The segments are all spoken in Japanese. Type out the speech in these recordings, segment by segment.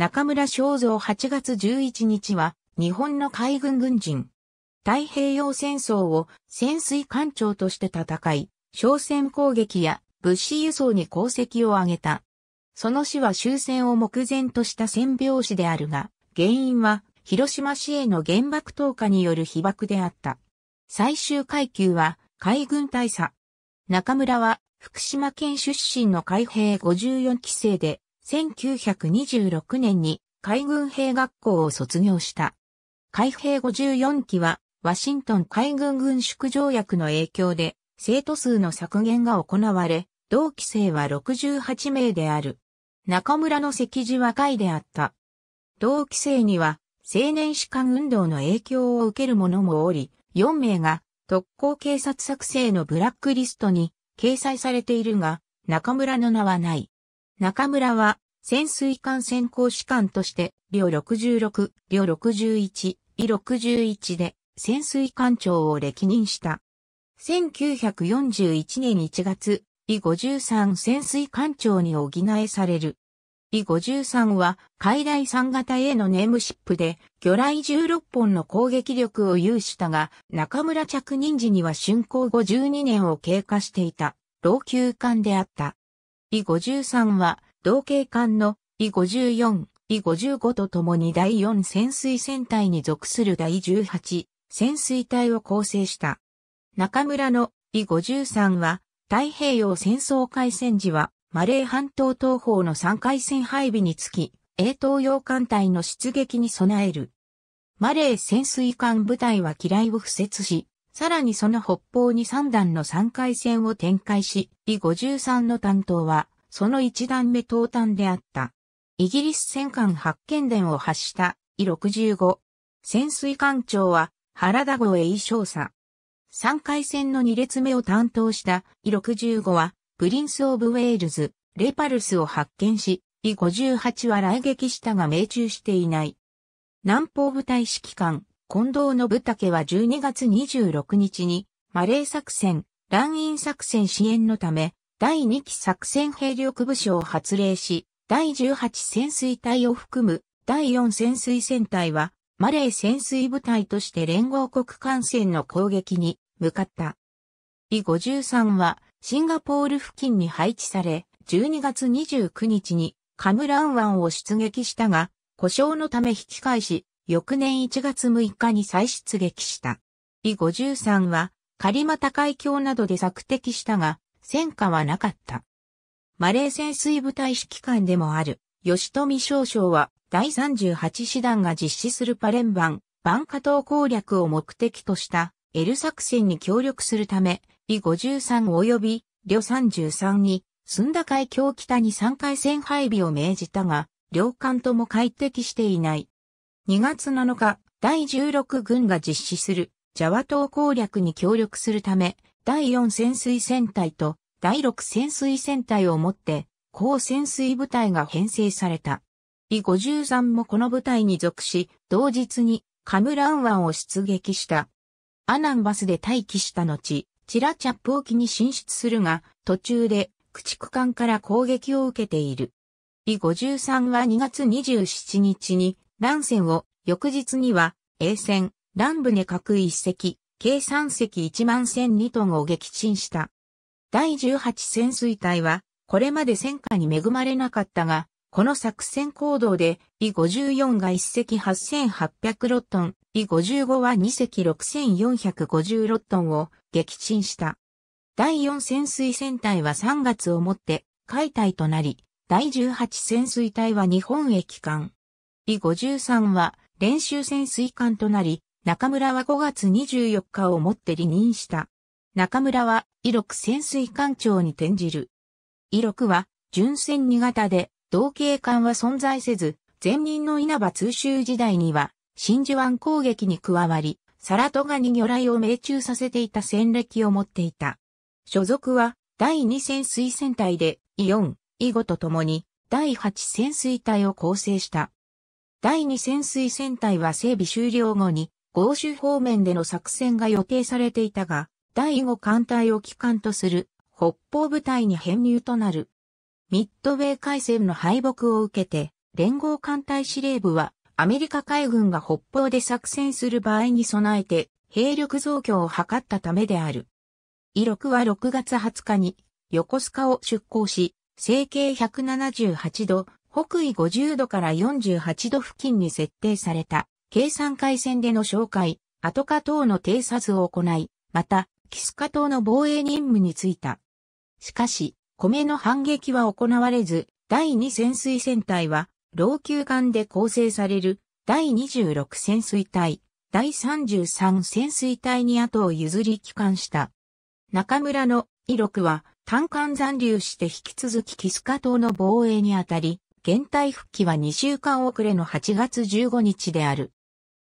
中村正蔵8月11日は、日本の海軍軍人。太平洋戦争を潜水艦長として戦い、商船攻撃や物資輸送に功績を挙げた。その死は終戦を目前とした戦病死であるが、原因は広島市への原爆投下による被爆であった。最終階級は海軍大佐。中村は福島県出身の海兵54期生で1926年に海軍兵学校を卒業した。海兵54期は、ワシントン海軍軍縮条約の影響で、生徒数の削減が行われ、同期生は68名である。中村の席次は下であった。同期生には、青年士官運動の影響を受ける者もおり、4名が特攻警察作成のブラックリストに掲載されているが、中村の名はない。中村は、潜水艦潜航士官として、両66、両61、イ61で、潜水艦長を歴任した。1941年1月、イ53潜水艦長に補えされる。イ53は、海来3型 A のネームシップで、魚雷16本の攻撃力を有したが、中村着任時には竣工後2年を経過していた、老朽艦であった。e 53は、同型艦の e 54、e 55ととに第4潜水戦隊に属する第18潜水隊を構成した。中村の e 53は、太平洋戦争開戦時は、マレー半島東方の3回戦配備につき、英東洋艦隊の出撃に備える。マレー潜水艦部隊は機雷を敷設し、さらにその北方に3段の3回線を展開し、B 53の担当は、その1段目東端であった。イギリス戦艦発見伝を発した E65。潜水艦長は原田号へ衣装差。3回戦の2列目を担当した E65 は、プリンス・オブ・ウェールズ、レパルスを発見し、E58 は来撃したが命中していない。南方部隊指揮官、近藤信武は12月26日に、マレー作戦、乱印作戦支援のため、第2期作戦兵力部署を発令し、第18潜水隊を含む第4潜水戦隊は、マレー潜水部隊として連合国艦船の攻撃に向かった。B53 はシンガポール付近に配置され、12月29日にカムラン湾を出撃したが、故障のため引き返し、翌年1月6日に再出撃した。イ53は、マ高い峡などで策敵したが、戦果はなかった。マレー潜水部隊指揮官でもある、吉富少将は、第38師団が実施するパレンバン、バンカ島攻略を目的とした、エル作戦に協力するため、イ53及び、旅33に、寸高い海峡北に3回戦配備を命じたが、両艦とも快適していない。2月7日、第16軍が実施するジャワ島攻略に協力するため、第4潜水戦隊と第6潜水戦隊をもって、高潜水部隊が編成された。イ53もこの部隊に属し、同日にカムラン湾を出撃した。アナンバスで待機した後、チラチャップ沖に進出するが、途中で駆逐艦から攻撃を受けている。イ53は2月27日に乱戦を翌日には、英戦、乱船各一隻、計三隻1万千二2トンを撃沈した。第18潜水隊は、これまで戦火に恵まれなかったが、この作戦行動で、e 54が1隻8 8 0六トン、e 55は2隻6 4 5六トンを撃沈した。第4潜水船隊は3月をもって、解体となり、第18潜水隊は日本へ帰還。イ53は練習潜水艦となり、中村は5月24日をもって離任した。中村は、イ6潜水艦長に転じる。イ6は、純戦2型で、同型艦は存在せず、前任の稲葉通州時代には、真珠湾攻撃に加わり、サラトガに魚雷を命中させていた戦歴を持っていた。所属は、第2潜水戦隊で、イ4、イ5と共に、第8潜水隊を構成した。第2潜水船隊は整備終了後に、豪州方面での作戦が予定されていたが、第5艦隊を機関とする北方部隊に編入となる。ミッドウェー海戦の敗北を受けて、連合艦隊司令部はアメリカ海軍が北方で作戦する場合に備えて兵力増強を図ったためである。イロクは6月20日に横須賀を出港し、整形178度、北緯50度から48度付近に設定された、計算回線での紹介、アトカ等の偵察を行い、また、キスカ島の防衛任務に就いた。しかし、米の反撃は行われず、第2潜水戦隊は、老朽艦で構成される第26潜水隊、第33潜水隊に後を譲り帰還した。中村の威力は、単艦残留して引き続きキスカ島の防衛にあたり、現代復帰は2週間遅れの8月15日である。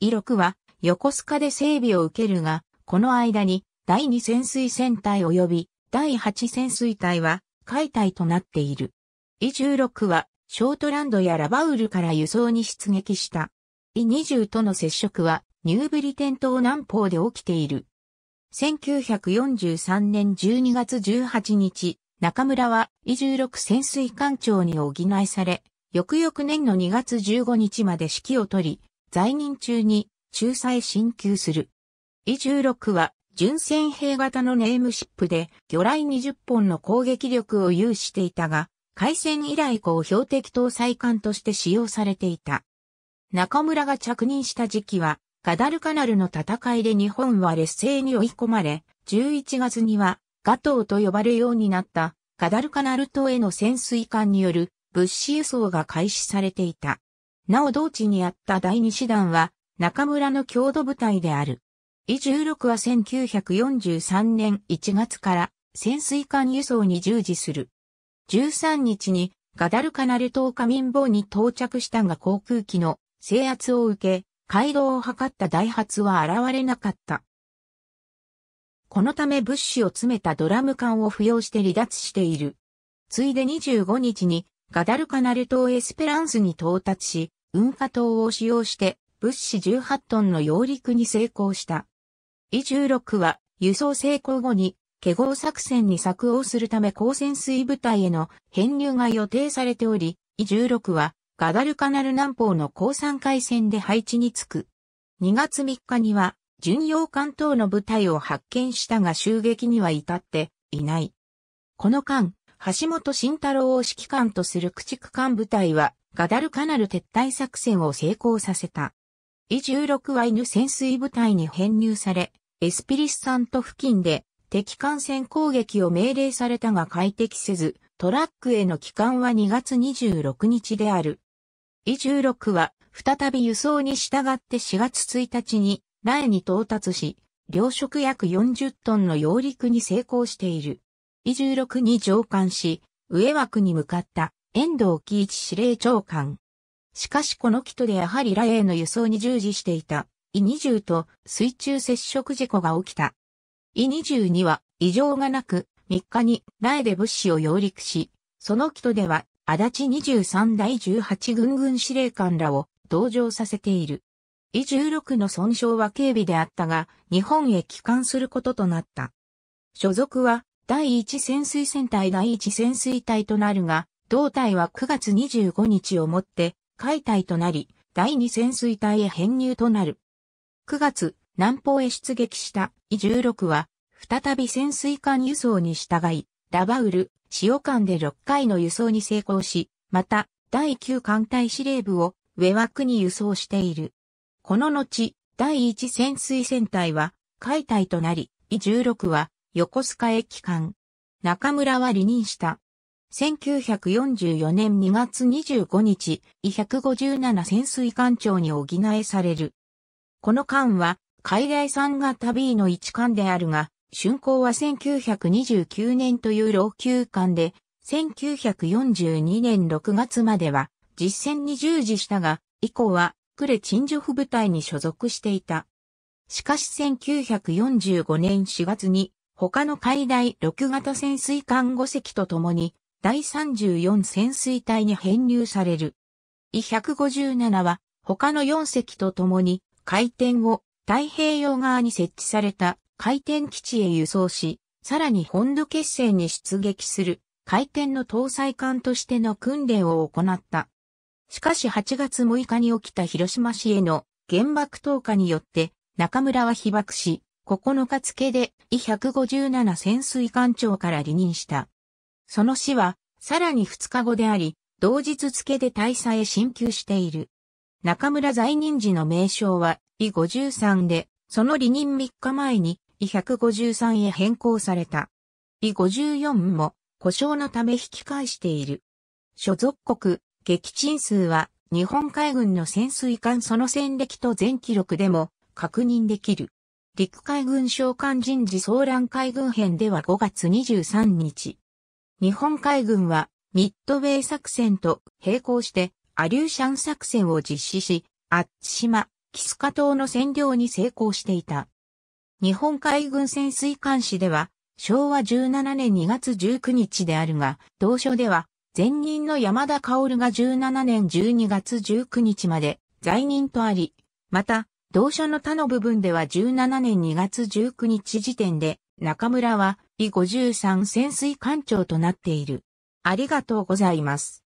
イ6は横須賀で整備を受けるが、この間に第2潜水船隊及び第8潜水隊は解体となっている。イ16はショートランドやラバウルから輸送に出撃した。イ20との接触はニューブリテン島南方で起きている。1943年12月18日、中村は、伊十6潜水艦長に補いされ、翌々年の2月15日まで指揮を取り、在任中に、仲裁進級する。伊十6は、純戦兵型のネームシップで、魚雷20本の攻撃力を有していたが、海戦以来以標的搭載艦として使用されていた。中村が着任した時期は、ガダルカナルの戦いで日本は劣勢に追い込まれ、11月にはガトーと呼ばれるようになったガダルカナル島への潜水艦による物資輸送が開始されていた。なお同地にあった第2師団は中村の郷土部隊である。E16 は1943年1月から潜水艦輸送に従事する。13日にガダルカナル島カミンボに到着したが航空機の制圧を受け、街道を図ったダイハツは現れなかった。このため物資を詰めたドラム缶を扶養して離脱している。ついで25日にガダルカナル島エスペランスに到達し、運河島を使用して物資18トンの揚陸に成功した。E16 は輸送成功後に、華合作戦に作応するため高潜水部隊への編入が予定されており、E16 はガダルカナル南方の高山海戦で配置につく。2月3日には巡洋艦等の部隊を発見したが襲撃には至っていない。この間、橋本慎太郎を指揮官とする駆逐艦部隊は、ガダルカナル撤退作戦を成功させた。E16 は犬潜水部隊に編入され、エスピリスさんと付近で敵艦船攻撃を命令されたが快適せず、トラックへの帰還は2月26日である。E16 は再び輸送に従って4月1日に苗に到達し、量食約40トンの揚陸に成功している。伊16に上官し、上枠に向かった遠藤喜一司令長官。しかしこのとでやはり苗への輸送に従事していた、イ20と水中接触事故が起きた。二22は異常がなく、3日に苗で物資を揚陸し、そのとでは、足立23第18軍軍司令官らを同乗させている。イ16の損傷は警備であったが、日本へ帰還することとなった。所属は、第1潜水船隊第1潜水隊となるが、同隊は9月25日をもって、解体となり、第2潜水隊へ編入となる。9月、南方へ出撃したイ16は、再び潜水艦輸送に従い、ラバウル、塩艦で6回の輸送に成功し、また、第9艦隊司令部を、上枠に輸送している。この後、第一潜水船隊は解体となり、e 16は横須賀駅間。中村は離任した。1944年2月25日、e 157潜水艦長に補えされる。この艦は、海外産型 B の一艦であるが、竣工は1929年という老朽艦で、1942年6月までは実戦に従事したが、以降はクレ陳情部隊に所属していた。しかし1945年4月に他の海第6型潜水艦5隻とともに第34潜水隊に編入される。E157 は他の4隻とともに回転を太平洋側に設置された回転基地へ輸送し、さらに本土決戦に出撃する回転の搭載艦としての訓練を行った。しかし8月6日に起きた広島市への原爆投下によって中村は被爆し、9日付で E157 潜水艦長から離任した。その死は、さらに2日後であり、同日付で大佐へ進級している。中村在任時の名称は E53 で、その離任3日前に E153 へ変更された。E54 も故障のため引き返している。所属国撃沈数は日本海軍の潜水艦その戦歴と全記録でも確認できる。陸海軍将官人事総覧海軍編では5月23日。日本海軍はミッドウェー作戦と並行してアリューシャン作戦を実施し、アッチ島、キスカ島の占領に成功していた。日本海軍潜水艦史では昭和17年2月19日であるが、同書では前任の山田薫が17年12月19日まで在任とあり、また、同書の他の部分では17年2月19日時点で、中村は、E53 潜水艦長となっている。ありがとうございます。